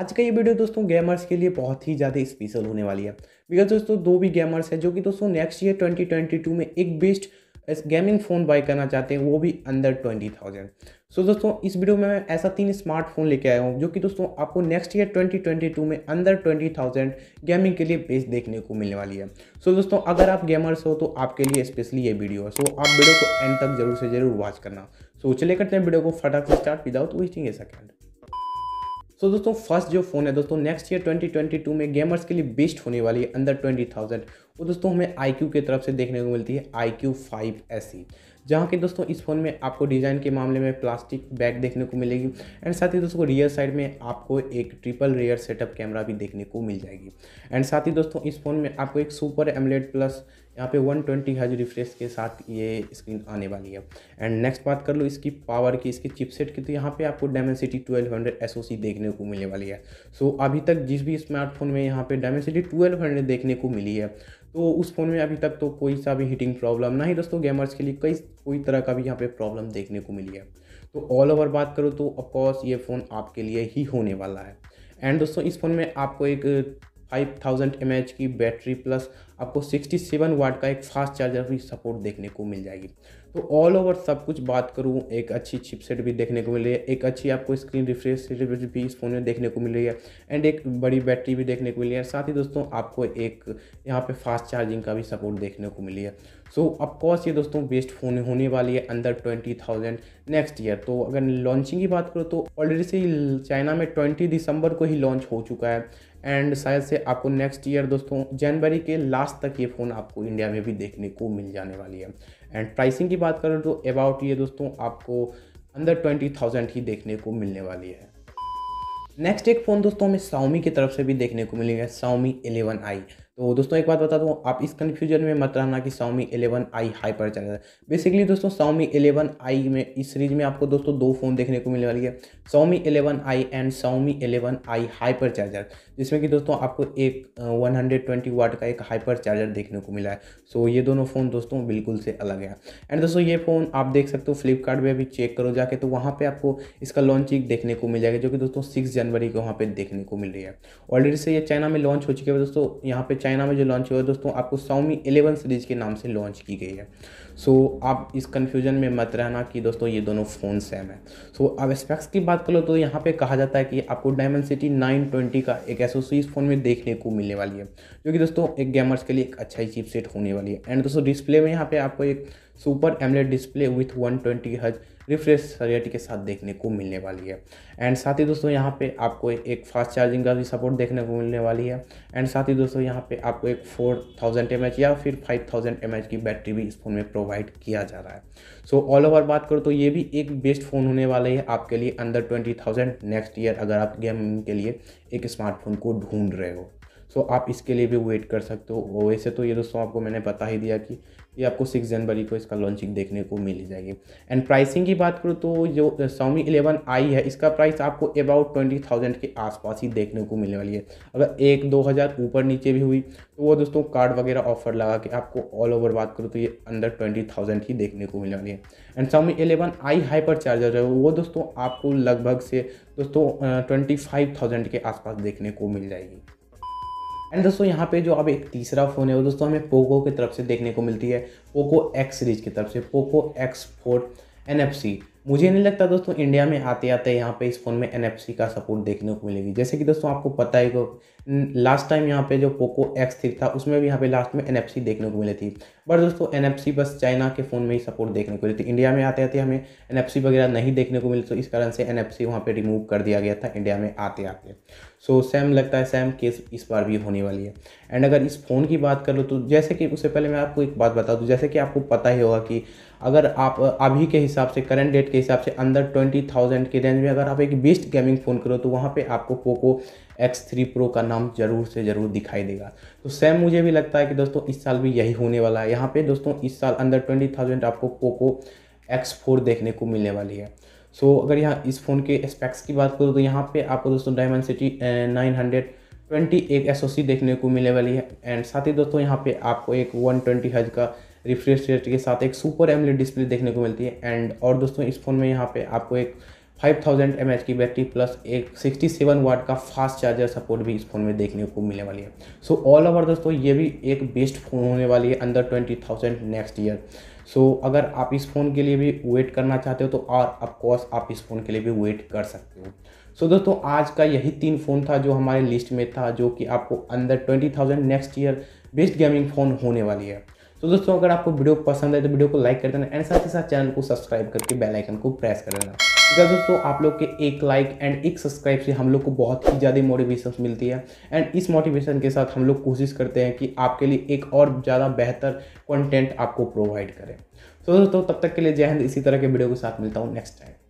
आज का ये वीडियो दोस्तों गेमर्स के लिए बहुत ही ज़्यादा स्पेशल होने वाली है बिकॉज दोस्तों दो भी गेमर्स हैं जो कि दोस्तों नेक्स्ट ईयर 2022 में एक बेस्ट गेमिंग फ़ोन बाय करना चाहते हैं वो भी अंदर ट्वेंटी थाउजेंड सो दोस्तों इस वीडियो में मैं ऐसा तीन स्मार्टफोन लेके आया हूँ जो कि दोस्तों आपको नेक्स्ट ईयर 2022 में अंदर ट्वेंटी थाउजेंड गेमिंग के लिए बेस्ट देखने को मिलने वाली है सो so, दोस्तों अगर आप गेमर्स हो तो आपके लिए स्पेशली ये वीडियो है सो so, आप वीडियो को एंड तक जरूर से जरूर वॉच करना सो so, चले करते हैं वीडियो को फटाक start without wasting a second so so, दोस्तों फर्स्ट जो फ़ोन है दोस्तों नेक्स्ट ईयर 2022 में गेमर्स के लिए बेस्ट होने वाली है अंदर 20,000 वो दोस्तों हमें आई की तरफ से देखने को मिलती है आई क्यू जहाँ कि दोस्तों इस फ़ोन में आपको डिज़ाइन के मामले में प्लास्टिक बैग देखने को मिलेगी एंड साथ ही दोस्तों रियर साइड में आपको एक ट्रिपल रियर सेटअप कैमरा भी देखने को मिल जाएगी एंड साथ ही दोस्तों इस फ़ोन में आपको एक सुपर एमलेट प्लस यहाँ पे 120 ट्वेंटी रिफ्रेश के साथ ये स्क्रीन आने वाली है एंड नेक्स्ट बात कर लो इसकी पावर की इसकी चिपसेट की तो यहाँ पे आपको डायमेंसिटी 1200 हंड्रेड देखने को मिलने वाली है सो so, अभी तक जिस भी स्मार्टफोन में यहाँ पे डायमेंसिटी 1200 देखने को मिली है तो उस फ़ोन में अभी तक तो कोई सा भी हीटिंग प्रॉब्लम ना ही दोस्तों गेमर्स के लिए कई कोई तरह का भी यहाँ पे प्रॉब्लम देखने को मिली है तो ऑल ओवर बात करो तो ऑफकोर्स ये फ़ोन आपके लिए ही होने वाला है एंड दोस्तों इस फ़ोन में आपको एक फाइव थाउजेंड एम एच की बैटरी प्लस आपको सिक्सटी सेवन वाट का एक फास्ट चार्जर भी सपोर्ट देखने को मिल जाएगी तो ऑल ओवर सब कुछ बात करूँ एक अच्छी चिपसेट भी देखने को मिल रही है एक अच्छी आपको स्क्रीन रिफ्रेश भी इस फ़ोन में देखने को मिल रही है एंड एक बड़ी बैटरी भी देखने को मिली है साथ ही दोस्तों आपको एक यहाँ पे फास्ट चार्जिंग का भी सपोर्ट देखने को मिली है सो so, ऑफकोर्स ये दोस्तों बेस्ट फ़ोन होने वाली है अंदर ट्वेंटी थाउजेंड नेक्स्ट ईयर तो अगर लॉन्चिंग की बात करो तो ऑलरेडी से चाइना में ट्वेंटी दिसंबर को ही लॉन्च हो चुका है एंड शायद से आपको नेक्स्ट ईयर दोस्तों जनवरी के लास्ट तक ये फ़ोन आपको इंडिया में भी देखने को मिल जाने वाली है एंड प्राइसिंग की बात करें तो अबाउट ये दोस्तों आपको अंदर ट्वेंटी थाउजेंड ही देखने को मिलने वाली है नेक्स्ट एक फ़ोन दोस्तों हमें साउमी की तरफ से भी देखने को मिलेगा साउमी एलेवन आई तो दोस्तों एक बात बता दूँ आप इस कन्फ्यूजन में मत रहना कि सौमी एलेवन आई हाइपर चल रहा है बेसिकली दोस्तों सौमी एलेवन आई में इस सीरीज में आपको दोस्तों दो फ़ोन देखने को मिलने वाली है Xiaomi eleven I and Xiaomi eleven I hyper charger जिसमें कि दोस्तों आपको एक वन हंड्रेड ट्वेंटी वाट का एक हाइपर चार्जर देखने को मिला है सो ये दोनों फ़ोन दोस्तों बिल्कुल से अलग है एंड दोस्तों ये फ़ोन आप देख सकते हो फ्लिपकार्ट में चेक करो जाके तो वहाँ पर आपको इसका लॉन्चिंग देखने को मिल जाएगा जो कि दोस्तों सिक्स जनवरी को वहाँ पर देखने को मिल रही है ऑलरेडी से ये चाइना में लॉन्च हो चुके है दोस्तों यहाँ पर चाइना में जो लॉन्च हुआ है दोस्तों आपको सौमी एलेवन सीरीज़ के नाम से लॉन्च की गई है सो so, आप इस कन्फ्यूजन में मत रहना कि दोस्तों ये दोनों फ़ोन सेम है सो so, अब स्पेक्स की बात करो तो यहाँ पे कहा जाता है कि आपको डायमंड सिटी नाइन ट्वेंटी का एक एसोसीज फ़ोन में देखने को मिलने वाली है जो कि दोस्तों एक गेमर्स के लिए एक अच्छा ही सेट होने वाली है एंड दोस्तों डिस्प्ले में यहाँ पे आपको एक super AMOLED display with 120 twenty हज रिफ्रेश रेट के साथ देखने को मिलने वाली है एंड साथ ही दोस्तों यहाँ पे आपको एक फास्ट चार्जिंग का भी सपोर्ट देखने को मिलने वाली है एंड साथ ही दोस्तों यहाँ पे आपको एक फोर थाउजेंड एम या फिर फाइव थाउजेंड एम की बैटरी भी इस फ़ोन में प्रोवाइड किया जा रहा है सो ऑल ओवर बात करो तो ये भी एक बेस्ट फ़ोन होने वाला है आपके लिए अंदर ट्वेंटी थाउजेंड नेक्स्ट ईयर अगर आप गेमिंग के लिए एक स्मार्टफोन को ढूंढ रहे हो सो आप इसके लिए भी वेट कर सकते हो वैसे तो ये दोस्तों आपको मैंने बता ही दिया कि ये आपको सिक्स जनवरी को इसका लॉन्चिंग देखने को मिल जाएगी एंड प्राइसिंग की बात करूँ तो जो सोमी इलेवन आई है इसका प्राइस आपको अबाउट ट्वेंटी थाउजेंड के आसपास ही देखने को मिलने वाली है अगर एक दो हज़ार ऊपर नीचे भी हुई तो वो दोस्तों कार्ड वगैरह ऑफर लगा के आपको ऑल ओवर बात करूँ तो ये अंदर ट्वेंटी थाउजेंड ही देखने को मिलने वाली है and Xiaomi eleven I hyper charger है वो दोस्तों आपको लगभग से दोस्तों ट्वेंटी फाइव थाउजेंड के आसपास देखने को मिल जाएगी एंड दोस्तों यहाँ पे जो अब एक तीसरा फ़ोन है वो दोस्तों हमें पोको की तरफ से देखने को मिलती है पोको एक्स सीरीज की तरफ से पोको एक्स फोर एन मुझे नहीं लगता दोस्तों इंडिया में आते आते यहाँ पे इस फ़ोन में एन का सपोर्ट देखने को मिलेगी जैसे कि दोस्तों आपको पता ही लास्ट टाइम यहाँ पे जो पोको एक्स थ्री था उसमें भी यहाँ पे लास्ट में एन देखने को मिली थी बट दोस्तों एन बस चाइना के फ़ोन में ही सपोर्ट देखने को मिली थी इंडिया में आते आते हमें एन वगैरह नहीं देखने को मिली तो इस कारण से एन एफ वहाँ पर रिमूव कर दिया गया था इंडिया में आते आते सो so, सैम लगता है सैम केस इस बार भी होने वाली है एंड अगर इस फ़ोन की बात कर लो तो जैसे कि उससे पहले मैं आपको एक बात बता दूँ तो जैसे कि आपको पता ही होगा कि अगर आप अभी के हिसाब से करंट डेट के हिसाब से अंदर ट्वेंटी थाउजेंड के रेंज में अगर आप एक बेस्ट गेमिंग फ़ोन करो तो वहाँ पे आपको पोको X3 Pro का नाम ज़रूर से ज़रूर दिखाई देगा तो सेम मुझे भी लगता है कि दोस्तों इस साल भी यही होने वाला है यहाँ पे दोस्तों इस साल अंदर ट्वेंटी थाउजेंड आपको पोको X4 देखने को मिलने वाली है सो so, अगर यहाँ इस फ़ोन के स्पेक्स की बात करूँ तो यहाँ पे आपको दोस्तों Dimensity nine hundred twenty एक एस देखने को मिलने वाली है एंड साथ ही दोस्तों यहाँ पे आपको एक वन ट्वेंटी हज का रिफ्रेश रेट के साथ एक सुपर एमलेट डिस्प्ले देखने को मिलती है एंड और दोस्तों इस फ़ोन में यहाँ पे आपको एक 5000 mAh की बैटरी प्लस एक 67 वाट का फास्ट चार्जर सपोर्ट भी इस फ़ोन में देखने को मिलने वाली है सो ऑल ओवर दोस्तों ये भी एक बेस्ट फ़ोन होने वाली है अंदर 20,000 नेक्स्ट ईयर सो अगर आप इस फ़ोन के लिए भी वेट करना चाहते हो तो और ऑफकोर्स आप इस फ़ोन के लिए भी वेट कर सकते हो सो so, दोस्तों आज का यही तीन फ़ोन था जो हमारे लिस्ट में था जो कि आपको अंदर 20,000 next year best gaming phone होने वाली है तो so, दोस्तों अगर आपको वीडियो पसंद है तो वीडियो को लाइक कर देना एंड साथ ही साथ चैनल को सब्सक्राइब करके बेल आइकन को प्रेस कर देना दोस्तों आप लोग के एक लाइक एंड एक सब्सक्राइब से हम लोग को बहुत ही ज़्यादा मोटिवेशन मिलती है एंड इस मोटिवेशन के साथ हम लोग कोशिश करते हैं कि आपके लिए एक और ज़्यादा बेहतर कंटेंट आपको प्रोवाइड करें तो दोस्तों तब तक के लिए जय हिंद इसी तरह के वीडियो के साथ मिलता हूँ नेक्स्ट टाइम